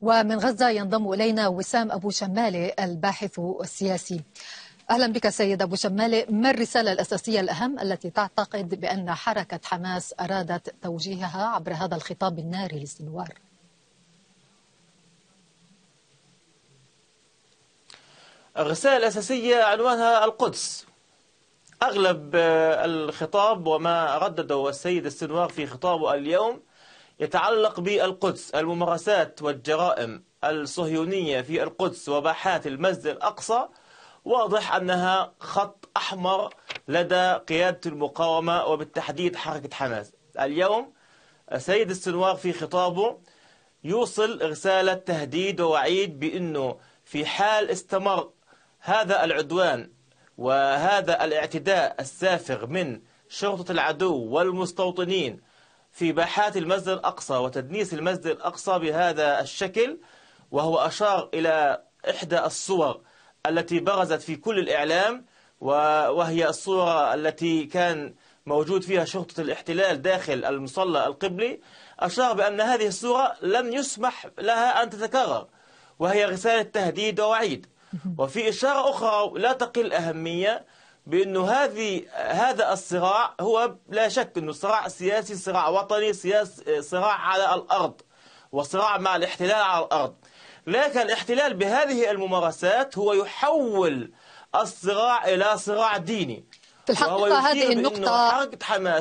ومن غزة ينضم إلينا وسام أبو شمالة الباحث السياسي أهلا بك سيد أبو شمالة ما الرسالة الأساسية الأهم التي تعتقد بأن حركة حماس أرادت توجيهها عبر هذا الخطاب الناري لسنوار الرسالة الأساسية عنوانها القدس أغلب الخطاب وما ردده السيد السنوار في خطابه اليوم يتعلق بالقدس الممارسات والجرائم الصهيونية في القدس وباحات المسجد الأقصى واضح أنها خط أحمر لدى قيادة المقاومة وبالتحديد حركة حماس اليوم السيد السنوار في خطابه يوصل رسالة تهديد ووعيد بأنه في حال استمر هذا العدوان وهذا الاعتداء السافر من شرطة العدو والمستوطنين في باحات المسجد الأقصى وتدنيس المسجد الأقصى بهذا الشكل وهو أشار إلى إحدى الصور التي برزت في كل الإعلام وهي الصورة التي كان موجود فيها شرطة الاحتلال داخل المصلى القبلي أشار بأن هذه الصورة لم يسمح لها أن تتكرر وهي رسالة تهديد ووعيد وفي إشارة أخرى لا تقل أهمية بأنه هذه هذا الصراع هو لا شك أنه صراع سياسي صراع وطني سياس صراع على الأرض وصراع مع الاحتلال على الأرض لكن الاحتلال بهذه الممارسات هو يحول الصراع إلى صراع ديني في الحقيقة هذه النقطة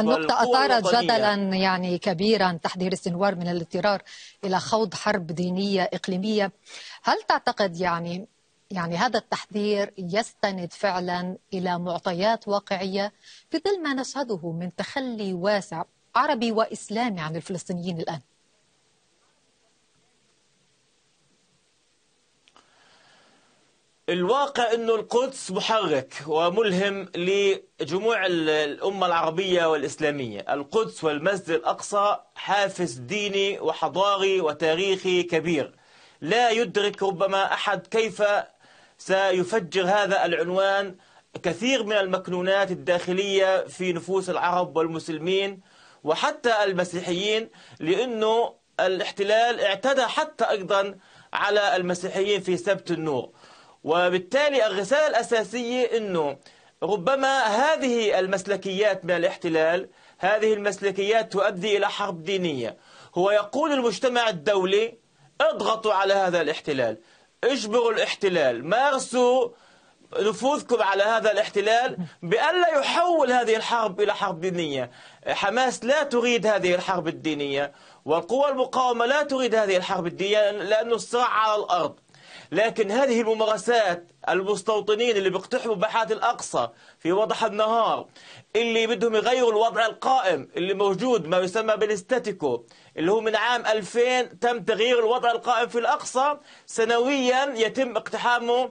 النقطة أثارت جدلا يعني كبيرا تحذير السنوار من الاضطرار إلى خوض حرب دينية إقليمية هل تعتقد يعني يعني هذا التحذير يستند فعلا إلى معطيات واقعية في ظل ما نشهده من تخلي واسع عربي وإسلامي عن الفلسطينيين الآن الواقع انه القدس محرك وملهم لجموع الامه العربيه والاسلاميه، القدس والمسجد الاقصى حافز ديني وحضاري وتاريخي كبير. لا يدرك ربما احد كيف سيفجر هذا العنوان كثير من المكنونات الداخلية في نفوس العرب والمسلمين وحتى المسيحيين لأنه الاحتلال اعتدى حتى أيضا على المسيحيين في سبت النور وبالتالي الرسالة الأساسية أنه ربما هذه المسلكيات من الاحتلال هذه المسلكيات تؤدي إلى حرب دينية هو يقول المجتمع الدولي اضغطوا على هذا الاحتلال اشبروا الاحتلال مارسوا نفوذكم على هذا الاحتلال بألا يحول هذه الحرب إلى حرب دينية حماس لا تريد هذه الحرب الدينية والقوى المقاومة لا تريد هذه الحرب الدينية لأنه الصراع على الأرض لكن هذه الممارسات المستوطنين اللي بيقتحموا باحات الأقصى في وضح النهار اللي بدهم يغيروا الوضع القائم اللي موجود ما يسمى بالاستاتيكو اللي هو من عام 2000 تم تغيير الوضع القائم في الأقصى سنويا يتم اقتحامه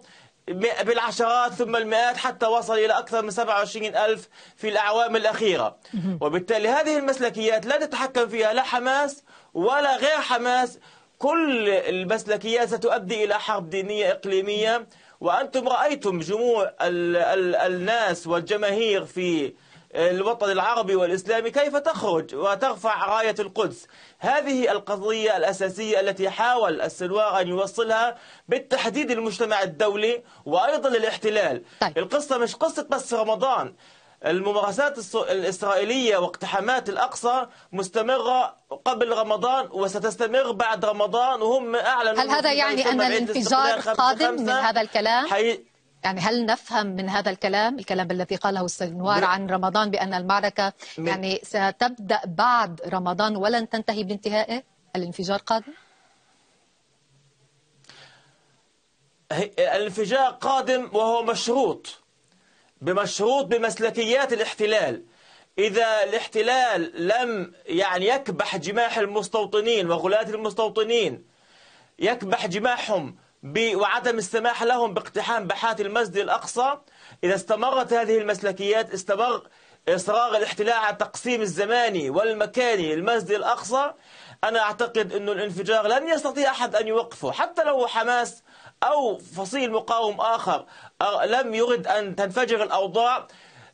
بالعشرات ثم المئات حتى وصل إلى أكثر من 27 ألف في الأعوام الأخيرة وبالتالي هذه المسلكيات لا تتحكم فيها لا حماس ولا غير حماس كل المسلكيات ستؤدي إلى حرب دينية إقليمية وأنتم رأيتم جموع ال ال الناس والجماهير في الوطن العربي والإسلامي كيف تخرج وترفع راية القدس هذه القضية الأساسية التي حاول السنوار أن يوصلها بالتحديد المجتمع الدولي وأيضا الاحتلال طيب. القصة مش قصة بس رمضان الممارسات الإسرائيلية واقتحامات الأقصى مستمرة قبل رمضان وستستمر بعد رمضان وهم أعلنوا هل هذا يعني أن الانفجار قادم من هذا الكلام؟ حي... يعني هل نفهم من هذا الكلام الكلام الذي قاله السنوار عن رمضان بأن المعركة يعني ستبدأ بعد رمضان ولن تنتهي بانتهائه الانفجار قادم؟ الانفجار قادم وهو مشروط بمشروط بمسلكيات الاحتلال إذا الاحتلال لم يعني يكبح جماح المستوطنين وغلاة المستوطنين يكبح جماحهم وعدم السماح لهم باقتحام باحات المسجد الأقصى إذا استمرت هذه المسلكيات استمر إصرار الاحتلال على التقسيم الزماني والمكاني للمسجد الأقصى أنا أعتقد أن الانفجار لن يستطيع أحد أن يوقفه حتى لو حماس أو فصيل مقاوم آخر لم يرد أن تنفجر الأوضاع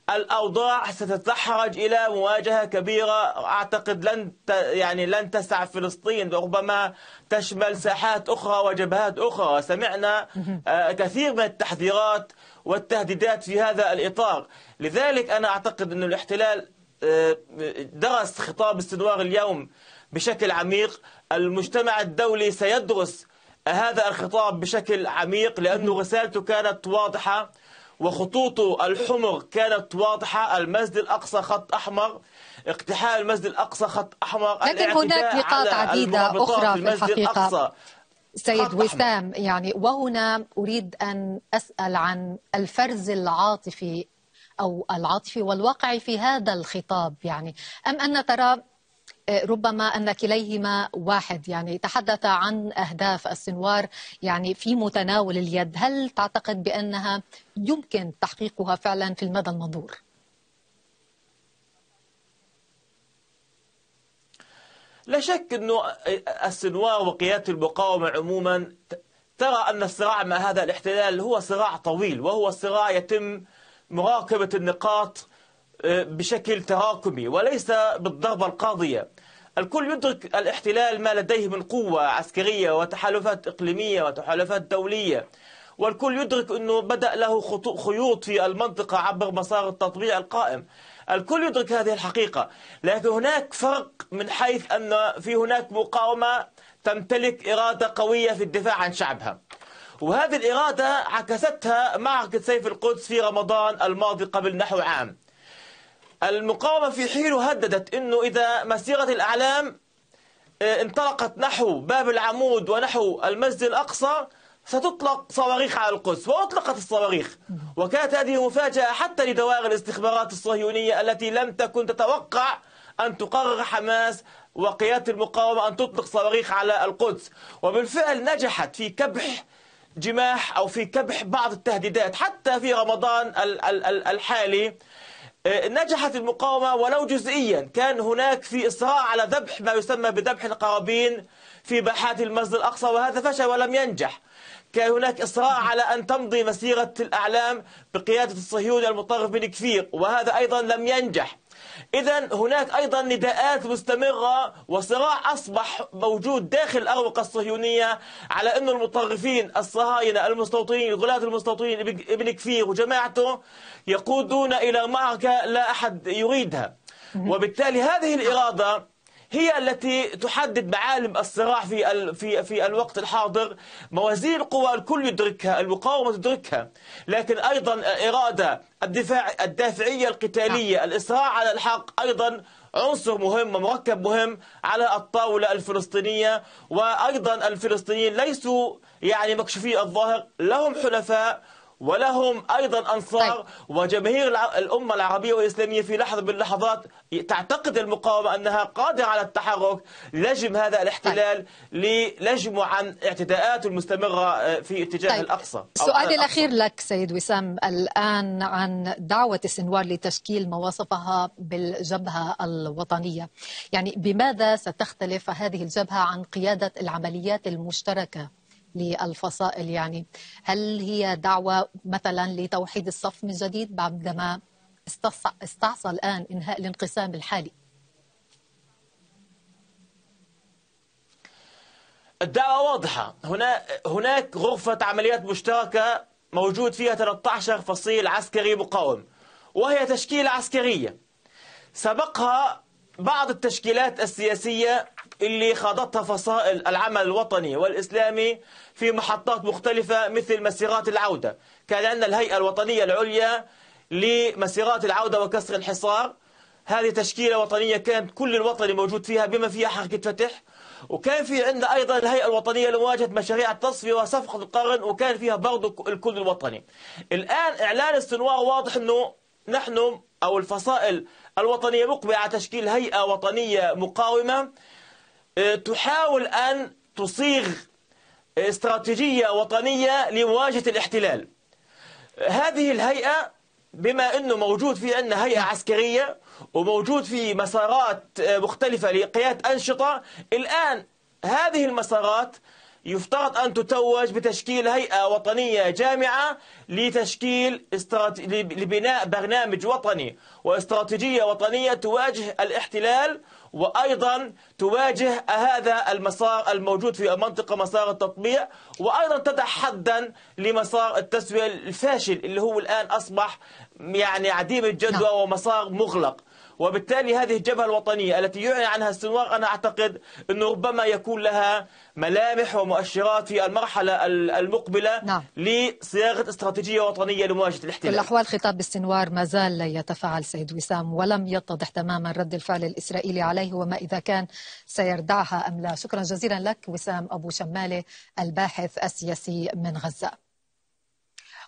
الأوضاع ستتدحرج إلى مواجهة كبيرة أعتقد لن ت... يعني لن تسع فلسطين ربما تشمل ساحات أخرى وجبهات أخرى سمعنا آه، كثير من التحذيرات والتهديدات في هذا الإطار لذلك أنا أعتقد أن الاحتلال آه، درس خطاب السنوار اليوم بشكل عميق المجتمع الدولي سيدرس هذا الخطاب بشكل عميق لأنه رسالته كانت واضحة وخطوط الحمر كانت واضحة المسجد الأقصى خط أحمر اقتحام المسجد الأقصى خط أحمر لكن هناك نقاط عديدة أخرى في المسجد الأقصى سيد وسام يعني وهنا أريد أن أسأل عن الفرز العاطفي أو العاطفي والواقعي في هذا الخطاب يعني أم أن ترى ربما أن كليهما واحد يعني تحدث عن أهداف السنوار يعني في متناول اليد هل تعتقد بأنها يمكن تحقيقها فعلا في المدى المنظور؟ لا شك أنه السنوار وقيادة المقاومة عموما ترى أن الصراع مع هذا الاحتلال هو صراع طويل وهو صراع يتم مراقبة النقاط آه، بشكل تراكمي وليس بالضربة القاضية الكل يدرك الاحتلال ما لديه من قوة عسكرية وتحالفات إقليمية وتحالفات دولية والكل يدرك أنه بدأ له خيوط في المنطقة عبر مسار التطبيع القائم الكل يدرك هذه الحقيقة لكن هناك فرق من حيث أن في هناك مقاومة تمتلك إرادة قوية في الدفاع عن شعبها وهذه الإرادة عكستها معركة سيف القدس في رمضان الماضي قبل نحو عام المقاومة في حين هددت أنه إذا مسيرة الأعلام آه، انطلقت نحو باب العمود ونحو المسجد الأقصى ستطلق صواريخ على القدس وأطلقت الصواريخ وكانت هذه مفاجأة حتى لدوائر الاستخبارات الصهيونية التي لم تكن تتوقع أن تقرر حماس وقيادة المقاومة أن تطلق صواريخ على القدس وبالفعل نجحت في كبح جماح أو في كبح بعض التهديدات حتى في رمضان الحالي آه، نجحت المقاومة ولو جزئيا كان هناك في إصرار على ذبح ما يسمى بذبح القرابين في باحات المسجد الأقصى وهذا فشل ولم ينجح كان هناك إصرار على أن تمضي مسيرة الأعلام بقيادة الصهيوني المطرف بن كفير وهذا أيضا لم ينجح إذا هناك أيضا نداءات مستمرة وصراع أصبح موجود داخل الأروقة الصهيونية على أن المتطرفين الصهاينة المستوطنين غلاة المستوطنين ابن كفير وجماعته يقودون إلى معركة لا أحد يريدها وبالتالي هذه الإرادة هي التي تحدد معالم الصراع في في في الوقت الحاضر موازين القوى الكل يدركها المقاومة تدركها لكن أيضا إرادة الدفاع الدافعية القتالية نعم. الإصرار على الحق أيضا عنصر مهم ومركب مهم على الطاولة الفلسطينية وأيضا الفلسطينيين ليسوا يعني مكشوفي الظاهر لهم حلفاء ولهم أيضا أنصار طيب. وجماهير الأمة العربية والإسلامية في لحظة من اللحظات تعتقد المقاومة أنها قادرة على التحرك لجم هذا الاحتلال طيب. لجمه عن اعتداءاته المستمرة آه، في اتجاه طيب. الأقصى سؤالي الأخير لك سيد وسام الآن عن دعوة السنوار لتشكيل ما وصفها بالجبهة الوطنية يعني بماذا ستختلف هذه الجبهة عن قيادة العمليات المشتركة للفصائل يعني هل هي دعوة مثلا لتوحيد الصف من جديد بعدما استعصى الآن إنهاء الانقسام الحالي الدعوة واضحة هنا هناك غرفة عمليات مشتركة موجود فيها 13 فصيل عسكري مقاوم وهي تشكيلة عسكرية سبقها بعض التشكيلات السياسية اللي خاضتها فصائل العمل الوطني والإسلامي في محطات مختلفة مثل مسيرات العودة كان عندنا الهيئة الوطنية العليا لمسيرات العودة وكسر الحصار هذه تشكيلة وطنية كانت كل الوطني موجود فيها بما فيها حركة فتح وكان في عندنا أيضا الهيئة الوطنية لمواجهة مشاريع التصفية وصفقة القرن وكان فيها برضه الكل الوطني الآن إعلان السنوار واضح أنه نحن أو الفصائل الوطنية مقبلة على تشكيل هيئة وطنية مقاومة آه، تحاول أن تصيغ آه، استراتيجية وطنية لمواجهة الاحتلال آه، هذه الهيئة بما أنه موجود في عندنا هيئة عسكرية وموجود في مسارات مختلفة لقيادة أنشطة الآن هذه المسارات يفترض أن تتوج بتشكيل هيئة وطنية جامعة لتشكيل استرات... لبناء برنامج وطني واستراتيجية وطنية تواجه الاحتلال وأيضا تواجه هذا المسار الموجود في المنطقة مسار التطبيع وأيضا تضع حدا لمسار التسوية الفاشل اللي هو الآن أصبح يعني عديم الجدوى نعم. ومسار مغلق وبالتالي هذه الجبهة الوطنية التي يعلن عنها السنوار أنا أعتقد أنه ربما يكون لها ملامح ومؤشرات في المرحلة المقبلة نعم. لصياغة استراتيجية وطنية لمواجهة الاحتلال كل أحوال خطاب السنوار ما زال لا يتفاعل سيد وسام ولم يتضح تماما رد الفعل الإسرائيلي عليه وما إذا كان سيردعها أم لا شكرا جزيلا لك وسام أبو شمالة الباحث السياسي من غزة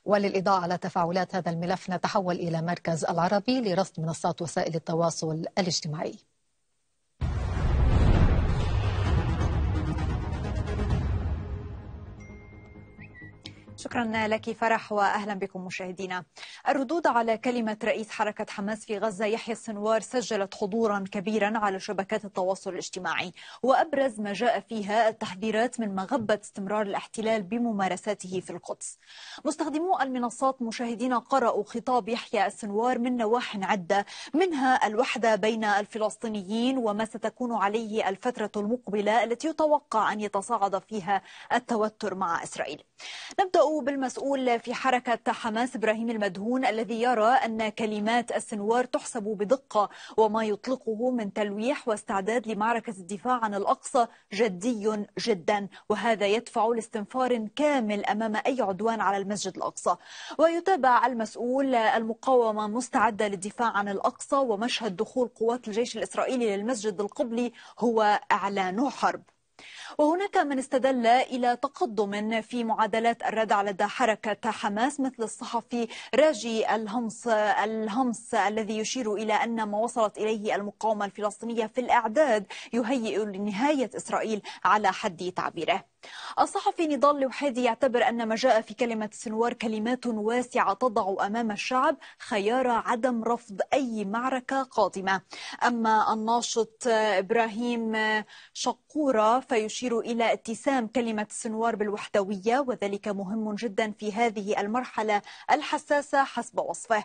وللإضاءة على تفاعلات هذا الملف نتحول إلى مركز العربي لرصد منصات وسائل التواصل الاجتماعي شكرا لك فرح واهلا بكم مشاهدينا. الردود على كلمه رئيس حركه حماس في غزه يحيى السنوار سجلت حضورا كبيرا على شبكات التواصل الاجتماعي وابرز ما جاء فيها التحذيرات من مغبه استمرار الاحتلال بممارساته في القدس. مستخدمو المنصات مشاهدينا قرأوا خطاب يحيى السنوار من نواح عده منها الوحده بين الفلسطينيين وما ستكون عليه الفتره المقبله التي يتوقع ان يتصاعد فيها التوتر مع اسرائيل. نبدا أو بالمسؤول في حركة حماس إبراهيم المدهون الذي يرى أن كلمات السنوار تحسب بدقة وما يطلقه من تلويح واستعداد لمعركة الدفاع عن الأقصى جدي جدا وهذا يدفع لاستنفار كامل أمام أي عدوان على المسجد الأقصى ويتابع المسؤول المقاومة مستعدة للدفاع عن الأقصى ومشهد دخول قوات الجيش الإسرائيلي للمسجد القبلي هو إعلان حرب وهناك من استدل إلى تقدم في معادلات الرد على حركة حماس مثل الصحفي راجي الهمس الهمس الذي يشير إلى أن ما وصلت إليه المقاومة الفلسطينية في الإعداد يهيئ لنهاية إسرائيل على حد تعبيره الصحفي نضال الوحيدي يعتبر أن ما جاء في كلمة سنوار كلمات واسعة تضع أمام الشعب خيار عدم رفض أي معركة قادمة أما الناشط إبراهيم شقورة فيشير إلى اتسام كلمة سنوار بالوحدوية وذلك مهم جدا في هذه المرحلة الحساسة حسب وصفه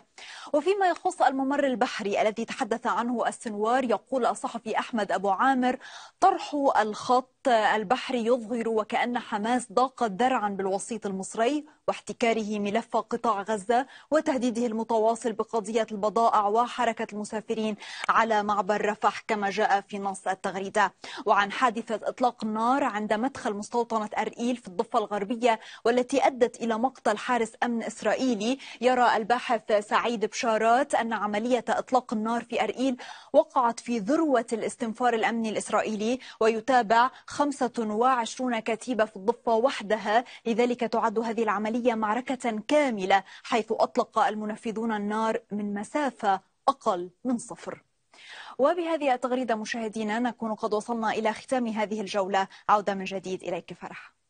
وفيما يخص الممر البحري الذي تحدث عنه السنوار يقول الصحفي أحمد أبو عامر طرح الخط الخط البحري يظهر وكأن حماس ضاقت ذرعا بالوسيط المصري واحتكاره ملف قطاع غزة وتهديده المتواصل بقضية البضائع وحركة المسافرين على معبر رفح كما جاء في نص التغريدة وعن حادثة إطلاق النار عند مدخل مستوطنة أرئيل في الضفة الغربية والتي أدت إلى مقتل حارس أمن إسرائيلي يرى الباحث سعيد بشارات أن عملية إطلاق النار في أرئيل وقعت في ذروة الاستنفار الأمني الإسرائيلي ويتابع 25 كتيبة في الضفة وحدها لذلك تعد هذه العملية معركة كاملة حيث أطلق المنفذون النار من مسافة أقل من صفر وبهذه التغريدة مشاهدينا نكون قد وصلنا إلى ختام هذه الجولة عودة من جديد إليك فرح